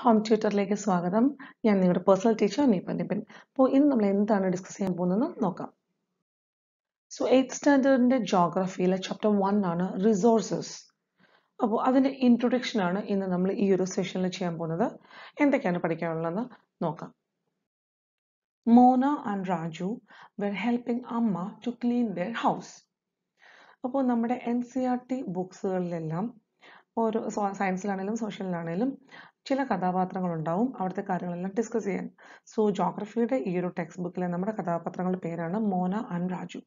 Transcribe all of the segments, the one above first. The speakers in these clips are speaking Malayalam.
ഹോം ട്യൂട്ടറിലേക്ക് സ്വാഗതം ഞാൻ നിങ്ങളുടെ പേഴ്സണൽ ടീച്ചർ നീപ്പൻ നിപ്പൻ അപ്പോൾ ഇന്ന് നമ്മൾ എന്താണ് ഡിസ്കസ് ചെയ്യാൻ പോകുന്നത് നോക്കാം സോ എയ്ത്ത് സ്റ്റാൻഡേർഡിൻ്റെ ജോഗ്രഫിയിലെ ചാപ്റ്റർ വൺ ആണ് റിസോഴ്സസ് അപ്പോൾ അതിൻ്റെ ആണ് ഇന്ന് നമ്മൾ ഈ ഒരു സെഷനിൽ ചെയ്യാൻ പോകുന്നത് എന്തൊക്കെയാണ് പഠിക്കാനുള്ളതെന്ന് നോക്കാം Mona and Raju were helping amma to clean the house അപ്പോൾ നമ്മുടെ N C R e T ബുക്സുകളിലെല്ലാം ഓരോ സയൻസിലാണേലും സോഷ്യലിലാണേലും ചില കഥാപാത്രങ്ങളുണ്ടാവും അവിടുത്തെ കാര്യങ്ങളെല്ലാം ഡിസ്കസ് ചെയ്യാൻ സോ ജോഗ്രഫിയുടെ ഈ ഒരു ടെക്സ്റ്റ് ബുക്കിലെ നമ്മുടെ കഥാപാത്രങ്ങളുടെ പേരാണ് മോന ആൻഡ് രാജു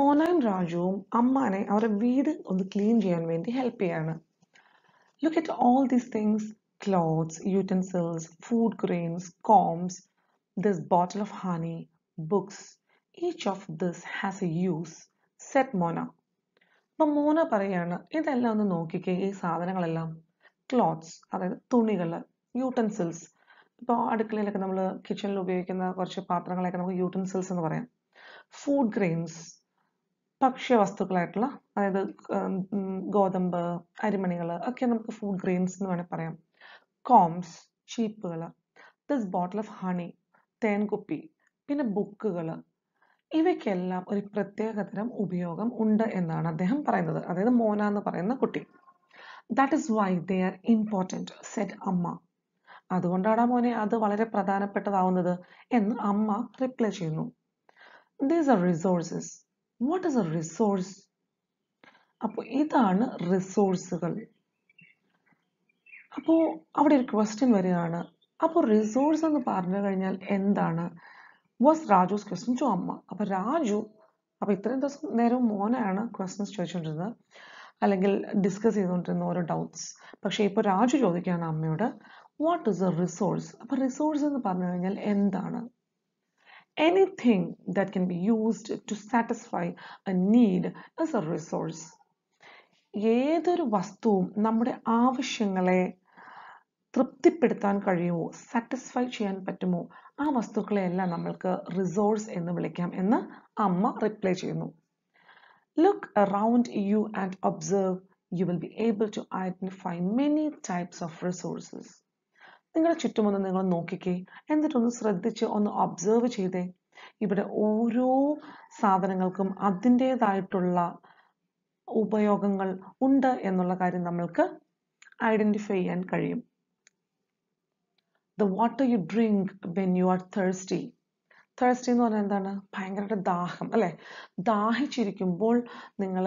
മോന ആൻഡ് രാജുവും അമ്മാനെ അവരുടെ വീട് ഒന്ന് ക്ലീൻ ചെയ്യാൻ വേണ്ടി ഹെൽപ്പ് ചെയ്യാണ് look at all these things clothes utensils food grains combs this bottle of honey books each of this has a use said Mona അപ്പൊ മോന പറയാണ് ഇതെല്ലാം ഒന്ന് നോക്കിക്കേ ഈ സാധനങ്ങളെല്ലാം ക്ലോത്ത്സ് അതായത് തുണികൾ യൂട്ടൻസിൽസ് ഇപ്പൊ അടുക്കളയിലൊക്കെ നമ്മൾ കിച്ചണിൽ ഉപയോഗിക്കുന്ന കുറച്ച് പാത്രങ്ങളെയൊക്കെ നമുക്ക് യൂട്ടൻസിൽസ് എന്ന് പറയാം ഫുഡ് ഗ്രെയിൻസ് ഭക്ഷ്യവസ്തുക്കളായിട്ടുള്ള അതായത് ഗോതമ്പ് അരിമണികൾ ഒക്കെ നമുക്ക് ഫുഡ് ഗ്രെയിൻസ് എന്ന് വേണമെങ്കിൽ പറയാം കോംസ് ചീപ്പുകൾ ദിസ് ബോട്ടിൽ ഓഫ് ഹണി തേൻകുപ്പി പിന്നെ ബുക്കുകൾ ഇവയ്ക്കെല്ലാം ഒരു പ്രത്യേകതരം ഉപയോഗം ഉണ്ട് എന്നാണ് അദ്ദേഹം പറയുന്നത് അതായത് മോന എന്ന് പറയുന്ന കുട്ടി that is why they are important said amma അതുകൊണ്ടാണ് മോനെ അത് വളരെ പ്രധാനപ്പെട്ടതാവുന്നത് എന്ന് അമ്മ റിപ്ലൈ ചെയ്യുന്നു these are resources what is a resource അപ്പോൾ ഇതാണ് റിസോഴ്സുകൾ അപ്പോൾ അവിടെ ഒരു ക്വസ്റ്റ്യൻ വരികയാണ് അപ്പോൾ റിസോഴ്സ് എന്ന് പറഞ്ഞു കഴിഞ്ഞാൽ എന്താണ് വാസ് രാജുസ് ക്വസ്റ്റ്യൻ ടു അമ്മ അപ്പോൾ രാജു അപ്പോൾ ഇത്രയും ദിവസം നേരം മോനാണ് ക്വസ്റ്റ്യൻസ് ചോദിച്ചുകൊണ്ടിരുന്നത് അല്ലെങ്കിൽ ഡിസ്കസ് ചെയ്തുകൊണ്ടിരുന്ന ഓരോ ഡൗട്ട്സ് പക്ഷെ ഇപ്പൊ രാജു ചോദിക്കുകയാണ് അമ്മയോട് വാട്ട് ഇസ് എ റിസോഴ്സ് അപ്പോൾ റിസോഴ്സ് എന്ന് പറഞ്ഞു കഴിഞ്ഞാൽ എന്താണ് anything that can be used to satisfy a need is a resource ഏതൊരു വസ്തുവും നമ്മുടെ ആവശ്യങ്ങളെ തൃപ്തിപ്പെടുത്താൻ കഴിയുമോ സാറ്റിസ്ഫൈ ചെയ്യാൻ പറ്റുമോ ആ വസ്തുക്കളെയെല്ലാം നമ്മൾക്ക് റിസോഴ്സ് എന്ന് വിളിക്കാം എന്ന് അമ്മ റിപ്ലൈ ചെയ്യുന്നു look around you and observe you will be able to identify many types of resources നിങ്ങളുടെ ചുറ്റുമൊന്ന് നിങ്ങൾ നോക്കിക്കേ എന്നിട്ടൊന്ന് ശ്രദ്ധിച്ച് ഒന്ന് ഒബ്സേർവ് ചെയ്തേ ഇവിടെ ഓരോ സാധനങ്ങൾക്കും അതിൻ്റെതായിട്ടുള്ള ഉപയോഗങ്ങൾ ഉണ്ട് എന്നുള്ള കാര്യം നമ്മൾക്ക് ഐഡൻറ്റിഫൈ ചെയ്യാൻ കഴിയും the water you drink when you are thirsty thirsty എന്ന് പറഞ്ഞാൽ എന്താണ് ഭയങ്കരമായിട്ട് ദാഹം അല്ലെ ദാഹിച്ചിരിക്കുമ്പോൾ നിങ്ങൾ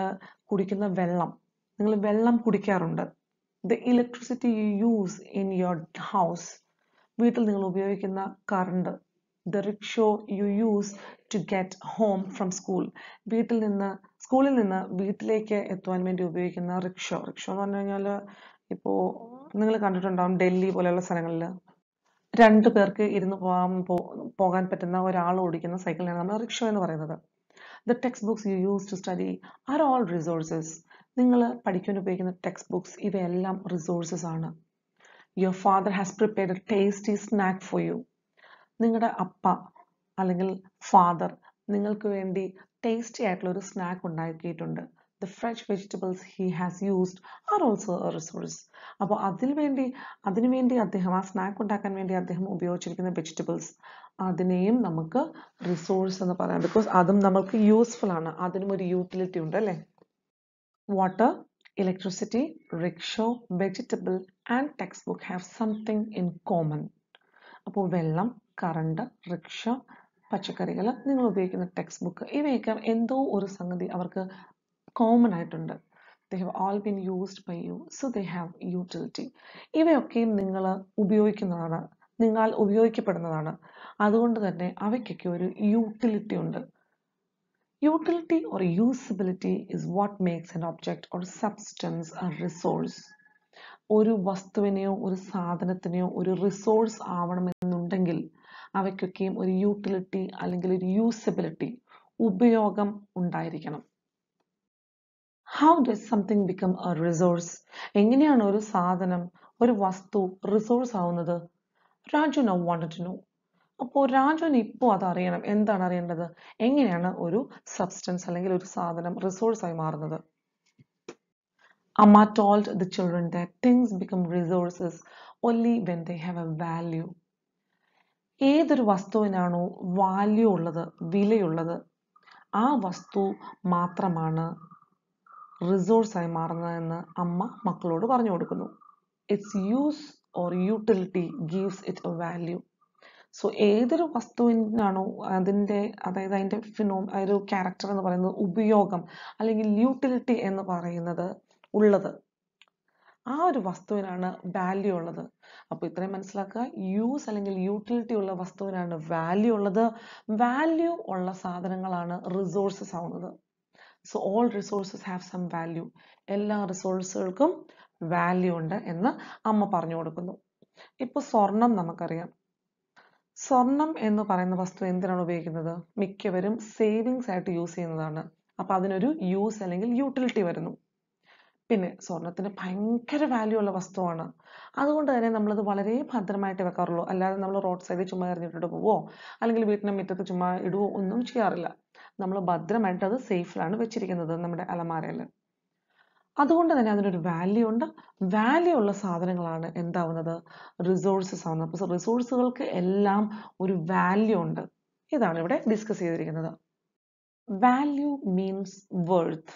കുടിക്കുന്ന വെള്ളം നിങ്ങൾ വെള്ളം കുടിക്കാറുണ്ട് the electricity you use in your house വീട്ടിൽ നിങ്ങൾ ഉപയോഗിക്കുന്ന current the rickshaw you use to get home from school വീട്ടിൽ നിന്ന് സ്കൂളിൽ നിന്ന് വീട്ടിലേക്ക് എത്തുവാൻ വേണ്ടി ഉപയോഗിക്കുന്ന റിക്ഷോ റിക്ഷോ എന്ന് പറഞ്ഞു കഴിഞ്ഞാൽ ഇപ്പോൾ നിങ്ങൾ കണ്ടിട്ടുണ്ടാവും ഡൽഹി പോലെയുള്ള സ്ഥലങ്ങളിൽ രണ്ട് പേർക്ക് ഇരുന്ന് പോകാൻ പോകാൻ പറ്റുന്ന ഒരാൾ ഓടിക്കുന്ന സൈക്കിളിനാണ് നമ്മൾ റിക്ഷ എന്ന് പറയുന്നത് the text books you use to study are all resources നിങ്ങൾ പഠിക്കാൻ ഉപയോഗിക്കുന്ന ടെക്സ്റ്റ് ബുക്സ് ഇവയെല്ലാം റിസോഴ്സസ് ആണ് your father has prepared a tasty snack for you നിങ്ങളുടെ അപ്പ അല്ലെങ്കിൽ ഫാദർ നിങ്ങൾക്ക് വേണ്ടി ടേസ്റ്റി ആയിട്ടുള്ള ഒരു സ്നാക്ക് ഉണ്ടാക്കിയിട്ടുണ്ട് the fresh vegetables he has used are also a resource അപ്പോൾ അതിന് വേണ്ടി അതിനു വേണ്ടി അദ്ദേഹം ആ സ്നാക്ക് ഉണ്ടാക്കാൻ വേണ്ടി അദ്ദേഹം ഉപയോഗിച്ചിരിക്കുന്ന വെജിറ്റബിൾസ് അതിനെയും നമുക്ക് റിസോഴ്സ് എന്ന് പറയാം ബിക്കോസ് അതും നമുക്ക് യൂസ്ഫുൾ ആണ് അതിനും ഒരു യൂട്ടിലിറ്റി ഉണ്ട് അല്ലേ water electricity rickshaw vegetable and text book have something in common അപ്പോൾ വെള്ളം കറണ്ട് റിക്ഷ പച്ചക്കറികൾ നിങ്ങൾ ഉപയോഗിക്കുന്ന ടെക്സ്റ്റ് ബുക്ക് ഇവയൊക്കെ എന്തോ ഒരു സംഗതി അവർക്ക് കോമൺ ആയിട്ടുണ്ട് they have all been used by you so they have utility ഇവയൊക്കെയും നിങ്ങൾ ഉപയോഗിക്കുന്നതാണ് നിങ്ങൾ ഉപയോഗിക്കപ്പെടുന്നതാണ് അതുകൊണ്ട് തന്നെ അവയ്ക്കൊക്കെ ഒരു യൂട്ടിലിറ്റി ഉണ്ട് utility or usability is what makes an object or substance resource ഒരു വസ്തുവിനെയോ ഒരു സാധനത്തിനെയോ ഒരു റിസോഴ്സ് ആവണമെന്നുണ്ടെങ്കിൽ അവയ്ക്കൊക്കെയും ഒരു യൂട്ടിലിറ്റി അല്ലെങ്കിൽ ഒരു യൂസബിലിറ്റി ഉപയോഗം ഉണ്ടായിരിക്കണം how does something become a resource എങ്ങനെയാണ് ഒരു സാധനം ഒരു വസ്തു റിസോഴ്സ് ആവുന്നത് Raju now wanted to know അപ്പോൾ രാജുവിന് ഇപ്പോൾ അതറിയണം എന്താണ് അറിയേണ്ടത് എങ്ങനെയാണ് ഒരു സബ്സ്റ്റൻസ് അല്ലെങ്കിൽ ഒരു സാധനം റിസോഴ്സ് ആയി മാറുന്നത് അമ്മ told the children that things become resources only when they have a value ഏതൊരു വസ്തുവിനാണോ വാല്യൂ ഉള്ളത് വിലയുള്ളത് ആ വസ്തു മാത്രമാണ് റിസോഴ്സായി മാറുന്നതെന്ന് അമ്മ മക്കളോട് പറഞ്ഞു കൊടുക്കുന്നു its use or utility gives it a value so ഏതൊരു വസ്തുവിനാണോ അതിൻ്റെ അതായത് അതിൻ്റെ ഫിനോ ഒരു ക്യാരക്ടർ എന്ന് പറയുന്നത് ഉപയോഗം അല്ലെങ്കിൽ യൂട്ടിലിറ്റി എന്ന് പറയുന്നത് ഉള്ളത് ആ ഒരു വസ്തുവിനാണ് വാല്യൂ ഉള്ളത് അപ്പോൾ ഇത്രയും മനസ്സിലാക്കുക യൂസ് അല്ലെങ്കിൽ യൂട്ടിലിറ്റി ഉള്ള വസ്തുവിനാണ് വാല്യൂ ഉള്ളത് വാല്യൂ ഉള്ള സാധനങ്ങളാണ് റിസോഴ്സസ് ആവുന്നത് so all resources have some value എല്ലാ റിസോഴ്സുകൾക്കും വാല്യൂ ഉണ്ട് എന്ന് അമ്മ പറഞ്ഞു കൊടുക്കുന്നു ഇപ്പോൾ സ്വർണം നമുക്കറിയാം സ്വർണം എന്ന് പറയുന്ന വസ്തു എന്തിനാണ് ഉപയോഗിക്കുന്നത് മിക്കവരും സേവിങ്സ് ആയിട്ട് യൂസ് ചെയ്യുന്നതാണ് അപ്പം അതിനൊരു യൂസ് അല്ലെങ്കിൽ യൂട്ടിലിറ്റി വരുന്നു പിന്നെ സ്വർണത്തിന് ഭയങ്കര വാല്യൂ ഉള്ള വസ്തുവാണ് അതുകൊണ്ട് തന്നെ നമ്മളത് വളരെ ഭദ്രമായിട്ട് വെക്കാറുള്ളൂ അല്ലാതെ നമ്മൾ റോഡ് സൈഡിൽ ചുമ്മാ എറിഞ്ഞിട്ടിട്ട് പോവോ അല്ലെങ്കിൽ വീട്ടിൻ്റെ മുറ്റത്ത് ചുമ്മാ ഇടുവോ ഒന്നും ചെയ്യാറില്ല നമ്മൾ ഭദ്രമായിട്ട് അത് സേഫിലാണ് വെച്ചിരിക്കുന്നത് നമ്മുടെ അലമാരയിൽ അതുകൊണ്ട് തന്നെ അതിനൊരു വാല്യൂ ഉണ്ട് വാല്യൂ ഉള്ള സാധനങ്ങളാണ് എന്താവുന്നത് റിസോഴ്സസ് ആണ് അപ്പോൾ റിസോഴ്സുകൾക്ക് എല്ലാം ഒരു വാല്യൂ ഉണ്ട് ഇതാണ് ഇവിടെ ഡിസ്കസ് ചെയ്തിരിക്കുന്നത് വാല്യൂ മീൻസ് വേർത്ത്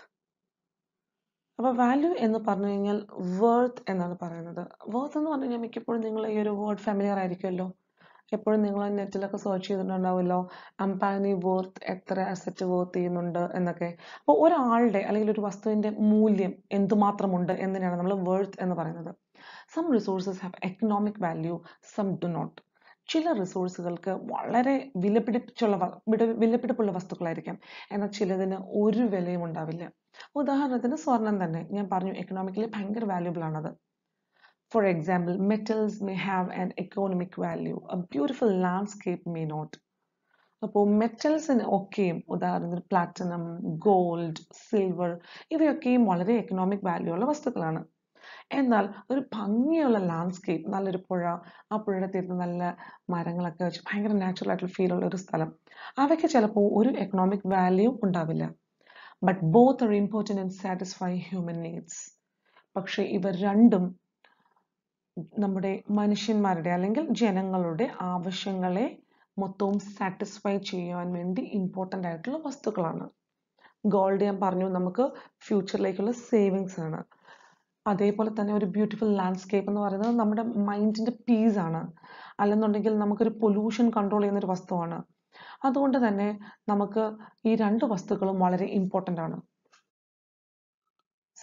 അപ്പോൾ വാല്യൂ എന്ന് പറഞ്ഞു കഴിഞ്ഞാൽ വേർത്ത് എന്നാണ് പറയുന്നത് വേർത്ത് എന്ന് പറഞ്ഞു കഴിഞ്ഞാൽ മിക്കപ്പോഴും നിങ്ങൾ ഈ ഒരു വേർഡ് ഫാമിലിയർ ആയിരിക്കുമല്ലോ എപ്പോഴും നിങ്ങൾ നെറ്റിലൊക്കെ സെർച്ച് ചെയ്തിട്ടുണ്ടാവുമല്ലോ അംബാനി വർത്ത് എത്ര അസറ്റ് വർത്ത് ചെയ്യുന്നുണ്ട് എന്നൊക്കെ അപ്പോൾ ഒരാളുടെ അല്ലെങ്കിൽ ഒരു വസ്തുവിൻ്റെ മൂല്യം എന്തുമാത്രമുണ്ട് എന്നതിനാണ് നമ്മൾ വേർത്ത് എന്ന് പറയുന്നത് some resources have economic value some do not ചില റിസോഴ്സുകൾക്ക് വളരെ വിലപിടിപ്പിച്ചുള്ള വിലപിടിപ്പുള്ള വസ്തുക്കളായിരിക്കാം എന്നാൽ ചിലതിന് ഒരു വിലയും ഉണ്ടാവില്ല ഉദാഹരണത്തിന് സ്വർണം തന്നെ ഞാൻ പറഞ്ഞു എക്കണോമിക്കലി ഭയങ്കര വാല്യൂബിൾ ആണത് For example, metals may have an economic value. A beautiful landscape may not. അപ്പോൾ മെറ്റൽസിന് ഒക്കെയും ഉദാഹരണത്തിന് പ്ലാറ്റിനം ഗോൾഡ് സിൽവർ ഇവയൊക്കെയും വളരെ എക്കണോമിക് വാല്യൂ ഉള്ള വസ്തുക്കളാണ് എന്നാൽ ഒരു ഭംഗിയുള്ള ലാൻഡ്സ്കേപ്പ് നല്ലൊരു പുഴ ആ പുഴയുടെ തീരത്ത് നല്ല മരങ്ങളൊക്കെ വെച്ച് ഭയങ്കര നാച്ചുറൽ ആയിട്ടുള്ള ഫീൽ ഉള്ള ഒരു സ്ഥലം അവയ്ക്ക് ചിലപ്പോൾ ഒരു എക്കണോമിക് വാല്യൂ ഉണ്ടാവില്ല but both are important and satisfy human needs പക്ഷേ ഇവ രണ്ടും നമ്മുടെ മനുഷ്യന്മാരുടെ അല്ലെങ്കിൽ ജനങ്ങളുടെ ആവശ്യങ്ങളെ മൊത്തവും സാറ്റിസ്ഫൈ ചെയ്യാൻ വേണ്ടി ഇമ്പോർട്ടൻ്റ് ആയിട്ടുള്ള വസ്തുക്കളാണ് ഗോൾഡ് ഞാൻ പറഞ്ഞു നമുക്ക് ഫ്യൂച്ചറിലേക്കുള്ള സേവിങ്സ് ആണ് അതേപോലെ തന്നെ ഒരു ബ്യൂട്ടിഫുൾ ലാൻഡ്സ്കേപ്പ് എന്ന് പറയുന്നത് നമ്മുടെ മൈൻഡിൻ്റെ പീസ് ആണ് അല്ലെന്നുണ്ടെങ്കിൽ നമുക്കൊരു പൊല്യൂഷൻ കൺട്രോൾ ചെയ്യുന്ന ഒരു വസ്തുവാണ് അതുകൊണ്ട് തന്നെ നമുക്ക് ഈ രണ്ട് വസ്തുക്കളും വളരെ ഇമ്പോർട്ടൻ്റ് ആണ്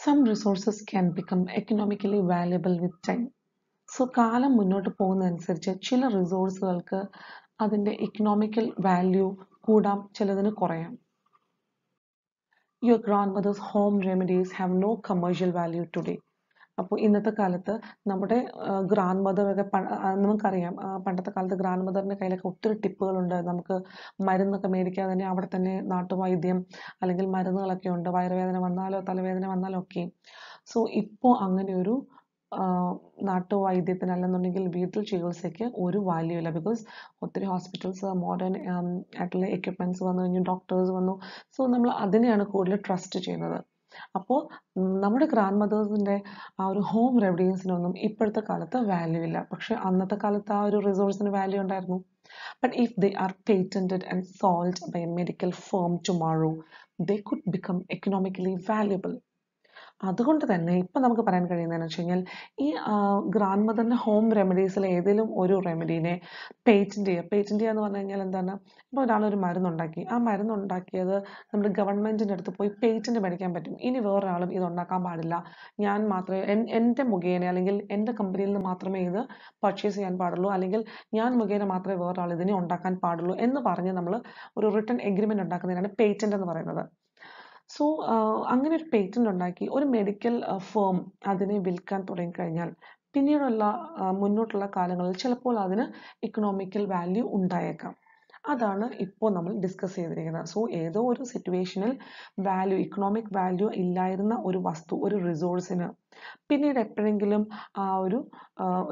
some resources can become economically valuable with time so കാലം മുന്നോട്ട് പോകുന്നതനുസരിച്ച് ചില റിസോഴ്സുകൾക്ക് അതിൻ്റെ ഇക്കണോമിക്കൽ വാല്യൂ കൂടാം ചിലതിന് കുറയാം your grandmother's home remedies have no commercial value today അപ്പോൾ ഇന്നത്തെ കാലത്ത് നമ്മുടെ ഗ്രാൻഡ് മദറൊക്കെ നമുക്കറിയാം പണ്ടത്തെ കാലത്ത് ഗ്രാൻഡ് മദറിൻ്റെ കയ്യിലൊക്കെ ഒത്തിരി ടിപ്പുകളുണ്ട് നമുക്ക് മരുന്നൊക്കെ മേടിക്കാതെ തന്നെ അവിടെ തന്നെ നാട്ടുവൈദ്യം അല്ലെങ്കിൽ മരുന്നുകളൊക്കെ ഉണ്ട് വയറുവേദന വന്നാലോ തലവേദന വന്നാലോ ഒക്കെ സോ ഇപ്പോൾ അങ്ങനെ ഒരു നാട്ടുവൈദ്യത്തിന് അല്ലെന്നുണ്ടെങ്കിൽ വീട്ടിൽ ചികിത്സയ്ക്ക് ഒരു വാല്യൂ ഇല്ല ബിക്കോസ് ഒത്തിരി ഹോസ്പിറ്റൽസ് മോഡേൺ ആയിട്ടുള്ള എക്യുപ്മെൻറ്റ്സ് വന്നു കഴിഞ്ഞു ഡോക്ടേഴ്സ് വന്നു സോ നമ്മൾ അതിനെയാണ് കൂടുതൽ ട്രസ്റ്റ് ചെയ്യുന്നത് അപ്പോൾ നമ്മുടെ ഗ്രാൻഡ് മദേഴ്സിൻ്റെ ആ ഒരു ഹോം റെമഡീസിനൊന്നും ഇപ്പോഴത്തെ കാലത്ത് വാല്യൂ ഇല്ല പക്ഷെ അന്നത്തെ കാലത്ത് ആ ഒരു റിസോഴ്സിന് വാല്യൂ ഉണ്ടായിരുന്നു but if they are patented and sold by a medical firm tomorrow they could become economically valuable അതുകൊണ്ട് തന്നെ ഇപ്പം നമുക്ക് പറയാൻ കഴിയുന്നതെന്ന് വെച്ച് കഴിഞ്ഞാൽ ഈ ഗ്രാൻഡ് മദറിൻ്റെ ഹോം റെമഡീസിൽ ഏതെങ്കിലും ഒരു റെമഡീനെ പേറ്റൻറ്റ് ചെയ്യുക പേറ്റൻറ്റ് ചെയ്യുക എന്ന് പറഞ്ഞു കഴിഞ്ഞാൽ എന്താണ് ഇപ്പോൾ ഒരാളൊരു മരുന്നുണ്ടാക്കി ആ മരുന്നുണ്ടാക്കിയത് നമ്മൾ ഗവൺമെൻറ്റിൻ്റെ അടുത്ത് പോയി പേറ്റൻറ്റ് മേടിക്കാൻ പറ്റും ഇനി വേറൊരാളും ഇത് ഉണ്ടാക്കാൻ പാടില്ല ഞാൻ മാത്രമേ എൻ്റെ മുഖേന അല്ലെങ്കിൽ എൻ്റെ കമ്പനിയിൽ നിന്ന് മാത്രമേ ഇത് പർച്ചേസ് ചെയ്യാൻ പാടുള്ളൂ അല്ലെങ്കിൽ ഞാൻ മുഖേന മാത്രമേ വേറൊരാൾ ഇതിനെ ഉണ്ടാക്കാൻ പാടുള്ളൂ എന്ന് പറഞ്ഞ് നമ്മൾ ഒരു റിട്ടേൺ എഗ്രിമെൻ്റ് ഉണ്ടാക്കുന്നതിനാണ് പേറ്റൻ്റ് എന്ന് പറയുന്നത് സോ അങ്ങനെ ഒരു പേറ്റൻ്റ് ഉണ്ടാക്കി ഒരു മെഡിക്കൽ ഫേം അതിനെ വിൽക്കാൻ തുടങ്ങിക്കഴിഞ്ഞാൽ പിന്നീടുള്ള മുന്നോട്ടുള്ള കാലങ്ങളിൽ ചിലപ്പോൾ അതിന് ഇക്കണോമിക്കൽ വാല്യൂ ഉണ്ടായേക്കാം അതാണ് ഇപ്പോൾ നമ്മൾ ഡിസ്കസ് ചെയ്തിരിക്കുന്നത് സോ ഏതോ ഒരു സിറ്റുവേഷനിൽ വാല്യൂ ഇക്കണോമിക് വാല്യൂ ഇല്ലായിരുന്ന ഒരു വസ്തു ഒരു റിസോഴ്സിന് പിന്നീട് എപ്പോഴെങ്കിലും ആ ഒരു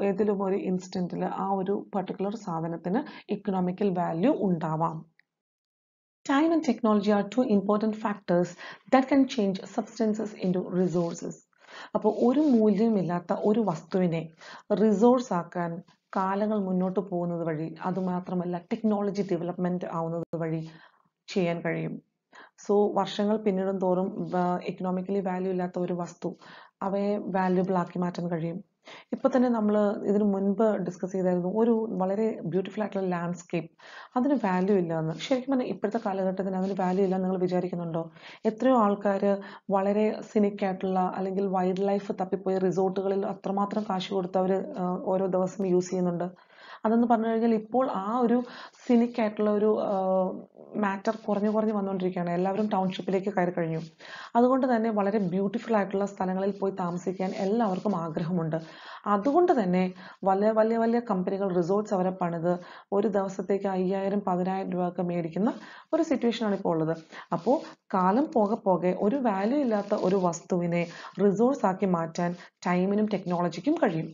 ഏതെങ്കിലും ഒരു ഇൻസ്റ്റൻറ്റിൽ ആ ഒരു പർട്ടിക്കുലർ സാധനത്തിന് ഇക്കണോമിക്കൽ വാല്യൂ ഉണ്ടാവാം Time and technology are two important factors that can change substances into resources. അപ്പോൾ ഒരു മൂല്യമില്ലാത്ത ഒരു വസ്തുവിനെ റിസോഴ്സ് ആക്കാൻ കാലങ്ങൾ മുന്നോട്ട് പോകുന്നത് വഴി അതുമാത്രമല്ല ടെക്നോളജി ഡെവലപ്മെൻറ്റ് ആവുന്നത് വഴി ചെയ്യാൻ കഴിയും സോ വർഷങ്ങൾ പിന്നിടും തോറും എക്കണോമിക്കലി വാല്യൂ ഇല്ലാത്ത ഒരു വസ്തു അവയെ വാല്യുബിൾ ആക്കി മാറ്റാൻ കഴിയും ഇപ്പോൾ തന്നെ നമ്മൾ ഇതിന് മുൻപ് ഡിസ്കസ് ചെയ്തായിരുന്നു ഒരു വളരെ ബ്യൂട്ടിഫുൾ ആയിട്ടുള്ള ലാൻഡ്സ്കേപ്പ് അതിന് വാല്യൂ ഇല്ല എന്ന് ശരിക്കും പറഞ്ഞാൽ ഇപ്പോഴത്തെ കാലഘട്ടത്തിന് അതിന് വാല്യൂ ഇല്ല നിങ്ങൾ വിചാരിക്കുന്നുണ്ടോ എത്രയോ ആൾക്കാർ വളരെ സിനിക്കായിട്ടുള്ള അല്ലെങ്കിൽ വൈൽഡ് ലൈഫ് തപ്പിപ്പോയ റിസോർട്ടുകളിൽ അത്രമാത്രം കാശ് അവർ ഓരോ ദിവസം യൂസ് ചെയ്യുന്നുണ്ട് അതെന്ന് പറഞ്ഞു കഴിഞ്ഞാൽ ഇപ്പോൾ ആ ഒരു സിനിക്കായിട്ടുള്ള ഒരു മാറ്റർ കുറഞ്ഞു കുറഞ്ഞു വന്നുകൊണ്ടിരിക്കുകയാണ് എല്ലാവരും ടൗൺഷിപ്പിലേക്ക് കയറി കഴിഞ്ഞു അതുകൊണ്ട് തന്നെ വളരെ ബ്യൂട്ടിഫുൾ ആയിട്ടുള്ള സ്ഥലങ്ങളിൽ പോയി താമസിക്കാൻ എല്ലാവർക്കും ആഗ്രഹമുണ്ട് അതുകൊണ്ട് തന്നെ വലിയ വലിയ വലിയ കമ്പനികൾ റിസോർട്ട്സ് അവരെ പണിത് ഒരു ദിവസത്തേക്ക് അയ്യായിരം പതിനായിരം രൂപയൊക്കെ മേടിക്കുന്ന ഒരു സിറ്റുവേഷനാണ് ഇപ്പോൾ ഉള്ളത് അപ്പോൾ കാലം പോകെ പോകെ ഒരു വാല്യൂ ഇല്ലാത്ത ഒരു വസ്തുവിനെ റിസോർട്ട്സ് ആക്കി മാറ്റാൻ ടൈമിനും ടെക്നോളജിക്കും കഴിയും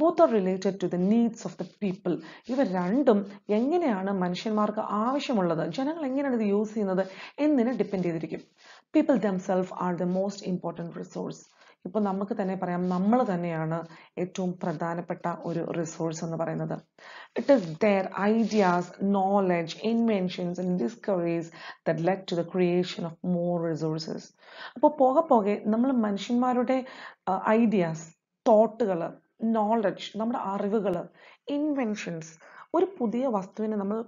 both are related to the needs of the people ഇവ രണ്ടും എങ്ങനെയാണ് മനുഷ്യന്മാർക്ക് ആവശ്യമുള്ളത് ജനങ്ങൾ എങ്ങനെയാണ് ഇത് യൂസ് ചെയ്യുന്നത് എന്നിനെ ഡിപ്പെൻഡ് ചെയ്തിരിക്കും people themselves are the most important resource ഇപ്പോൾ നമുക്ക് തന്നെ പറയാം നമ്മൾ തന്നെയാണ് ഏറ്റവും പ്രധാനപ്പെട്ട ഒരു റിസോഴ്സ് എന്ന് പറയുന്നത് it is their ideas knowledge inventions and discoveries that led to the creation of more resources അപ്പോൾ പോകെ പോകെ നമ്മൾ മനുഷ്യന്മാരുടെ ഐഡിയാസ് തോട്ടുകൾ നോളജ് നമ്മുടെ അറിവുകൾ ഇൻവെൻഷൻസ് ഒരു പുതിയ വസ്തുവിനെ നമ്മൾ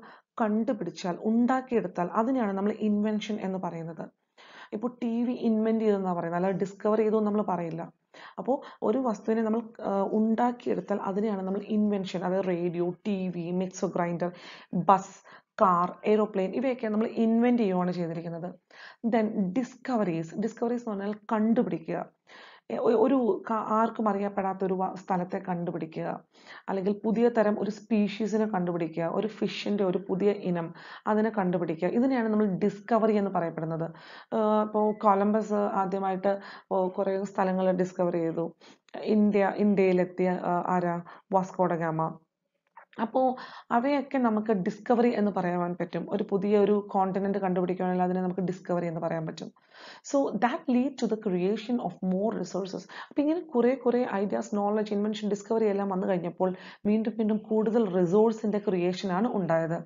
കണ്ടുപിടിച്ചാൽ ഉണ്ടാക്കിയെടുത്താൽ അതിനെയാണ് നമ്മൾ ഇൻവെൻഷൻ എന്ന് പറയുന്നത് ഇപ്പോൾ ടി വി ഇൻവെൻറ്റ് ചെയ്തെന്നാണ് പറയുന്നത് അല്ലാതെ ഡിസ്കവർ ചെയ്തു നമ്മൾ പറയില്ല അപ്പോൾ ഒരു വസ്തുവിനെ നമ്മൾ ഉണ്ടാക്കിയെടുത്താൽ അതിനെയാണ് നമ്മൾ ഇൻവെൻഷൻ അതായത് radio T V mixer grinder bus car aeroplane ഇവയൊക്കെ നമ്മൾ ഇൻവെൻറ്റ് ചെയ്യുകയാണ് ചെയ്തിരിക്കുന്നത് ദെൻ ഡിസ്കവറീസ് ഡിസ്കവറീസ് എന്ന് പറഞ്ഞാൽ കണ്ടുപിടിക്കുക ഒരു ആർക്കും അറിയപ്പെടാത്ത ഒരു സ്ഥലത്തെ കണ്ടുപിടിക്കുക അല്ലെങ്കിൽ പുതിയ തരം ഒരു സ്പീഷീസിനെ കണ്ടുപിടിക്കുക ഒരു ഫിഷിൻ്റെ ഒരു പുതിയ ഇനം അതിനെ കണ്ടുപിടിക്കുക ഇതിനെയാണ് നമ്മൾ ഡിസ്കവറി എന്ന് പറയപ്പെടുന്നത് ഇപ്പോൾ കൊലംബസ് ആദ്യമായിട്ട് കുറേ സ്ഥലങ്ങൾ ഡിസ്കവർ ചെയ്തു ഇന്ത്യ ഇന്ത്യയിലെത്തിയ ആരാ വാസ്കോഡഗാമ അപ്പോൾ അവയൊക്കെ നമുക്ക് ഡിസ്കവറി എന്ന് പറയാൻ പറ്റും ഒരു പുതിയ ഒരു കോണ്ടിനെൻ്റ് കണ്ടുപിടിക്കുകയാണെങ്കിൽ അതിനെ നമുക്ക് ഡിസ്കവറി എന്ന് പറയാൻ പറ്റും so that lead to the creation of more resources അപ്പോൾ ഇങ്ങനെ കുറേ കുറേ ഐഡിയാസ് നോളജ് ഇൻവെൻഷൻ ഡിസ്കവറി എല്ലാം വന്നു കഴിഞ്ഞപ്പോൾ വീണ്ടും വീണ്ടും കൂടുതൽ റിസോഴ്സിൻ്റെ ആണ് ഉണ്ടായത്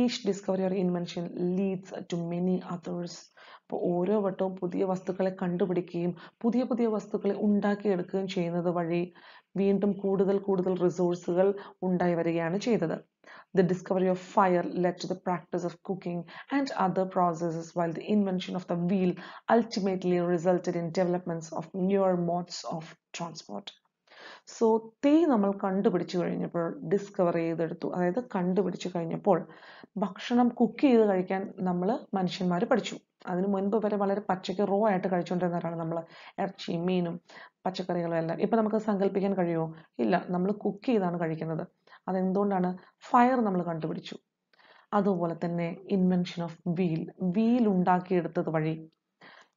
each discovery or invention leads to many others അപ്പോൾ ഓരോ വട്ടവും പുതിയ വസ്തുക്കളെ കണ്ടുപിടിക്കുകയും പുതിയ പുതിയ വസ്തുക്കളെ ഉണ്ടാക്കിയെടുക്കുകയും ചെയ്യുന്നത് വഴി വീണ്ടും കൂടുതൽ കൂടുതൽ റിസോഴ്സുകൾ ഉണ്ടായി വരികയാണ് ചെയ്തത് the discovery of fire led the practice of cooking and other processes while the invention of the wheel ultimately resulted in developments of newer modes of transport so തീ നമ്മൾ കണ്ടുപിടിച്ചു കഴിഞ്ഞപ്പോൾ ഡിസ്കവർ ചെയ്തെടുത്തു അതായത് കണ്ടുപിടിച്ചു കഴിഞ്ഞപ്പോൾ ഭക്ഷണം കുക്ക് ചെയ്ത് കഴിക്കാൻ നമ്മൾ മനുഷ്യന്മാർ പഠിച്ചു അതിന് മുൻപ് വരെ വളരെ പച്ചയ്ക്ക് റോ ആയിട്ട് കഴിച്ചുകൊണ്ടിരുന്ന ഒരാളാണ് നമ്മൾ ഇറച്ചിയും മീനും പച്ചക്കറികളും എല്ലാം ഇപ്പം നമുക്ക് സങ്കല്പിക്കാൻ കഴിയുമോ ഇല്ല നമ്മൾ കുക്ക് ചെയ്താണ് കഴിക്കുന്നത് അതെന്തുകൊണ്ടാണ് ഫയർ നമ്മൾ കണ്ടുപിടിച്ചു അതുപോലെ തന്നെ ഇൻവെൻഷൻ ഓഫ് വീൽ വീൽ ഉണ്ടാക്കിയെടുത്തത് വഴി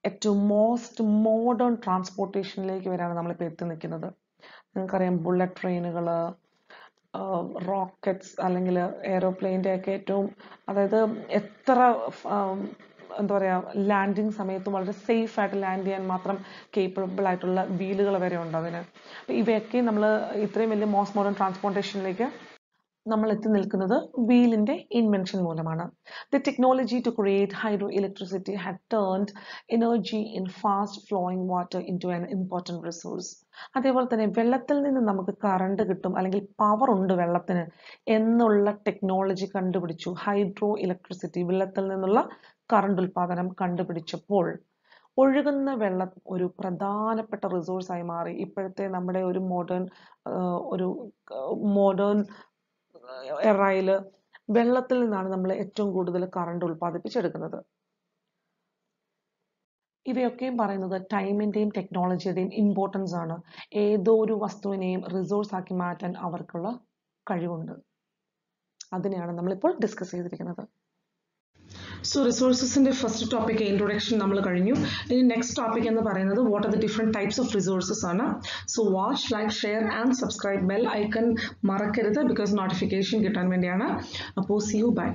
ഏറ്റവും മോസ്റ്റ് മോഡേൺ ട്രാൻസ്പോർട്ടേഷനിലേക്ക് വരെയാണ് നമ്മളിപ്പോൾ എത്തി നിൽക്കുന്നത് നിങ്ങൾക്കറിയാം ബുള്ളറ്റ് ട്രെയിനുകൾ റോക്കറ്റ്സ് അല്ലെങ്കിൽ എയ്റോപ്ലെയിൻ്റെ ഒക്കെ ഏറ്റവും അതായത് എത്ര എന്താ പറയുക ലാൻഡിങ് സമയത്ത് വളരെ സേഫ് ആയിട്ട് ലാൻഡ് ചെയ്യാൻ മാത്രം കേപ്പബിൾ ആയിട്ടുള്ള വീലുകൾ വരെ ഉണ്ട് അതിന് ഇവയൊക്കെ നമ്മൾ ഇത്രയും വലിയ മോസ്റ്റ് മോഡേൺ ട്രാൻസ്പോർട്ടേഷനിലേക്ക് നമ്മൾ എത്തി നിൽക്കുന്നത് വീലിന്റെ ഇൻവെൻഷൻ മൂലമാണ് the technology to create hydro electricity had turned energy in fast flowing water into an important resource അതേപോലെ തന്നെ വെള്ളത്തിൽ നിന്ന് നമുക്ക് കറണ്ട് കിട്ടും അല്ലെങ്കിൽ പവർ ഉണ്ട് വെള്ളത്തിന് എന്നുള്ള ടെക്നോളജി കണ്ടുപിടിച്ചു ഹൈഡ്രോ ഇലക്ട്രിസിറ്റി വെള്ളത്തിൽ നിന്നുള്ള കറണ്ട് ഉൽപാദനം കണ്ടുപിടിച്ചപ്പോൾ ഒഴുകുന്ന വെള്ളം ഒരു പ്രധാനപ്പെട്ട റിസോഴ്സായി മാറി ഇപ്പോഴത്തെ നമ്മുടെ ഒരു മോഡേൺ ഒരു മോഡേൺ എറയിൽ വെള്ളത്തിൽ നിന്നാണ് നമ്മൾ ഏറ്റവും കൂടുതൽ കറണ്ട് ഉൽപ്പാദിപ്പിച്ചെടുക്കുന്നത് ഇവയൊക്കെയും പറയുന്നത് ടൈമിൻ്റെയും ടെക്നോളജിയുടെയും ഇമ്പോർട്ടൻസ് ആണ് ഏതോ ഒരു വസ്തുവിനെയും റിസോഴ്സ് ആക്കി മാറ്റാൻ അവർക്കുള്ള കഴിവുണ്ട് അതിനെയാണ് നമ്മളിപ്പോൾ ഡിസ്കസ് ചെയ്തിരിക്കുന്നത് സോ റിസോഴ്സസിൻ്റെ ഫസ്റ്റ് ടോപ്പിക് ഇൻട്രൊഡക്ഷൻ നമ്മൾ കഴിഞ്ഞു ഇനി നെക്സ്റ്റ് ടോപ്പിക് എന്ന് പറയുന്നത് what are the different types of resources ആണ് so watch like share and subscribe bell icon മറക്കരുത് ബിക്കോസ് നോട്ടിഫിക്കേഷൻ കിട്ടാൻ വേണ്ടിയാണ് അപ്പോൾ സി യു ബൈ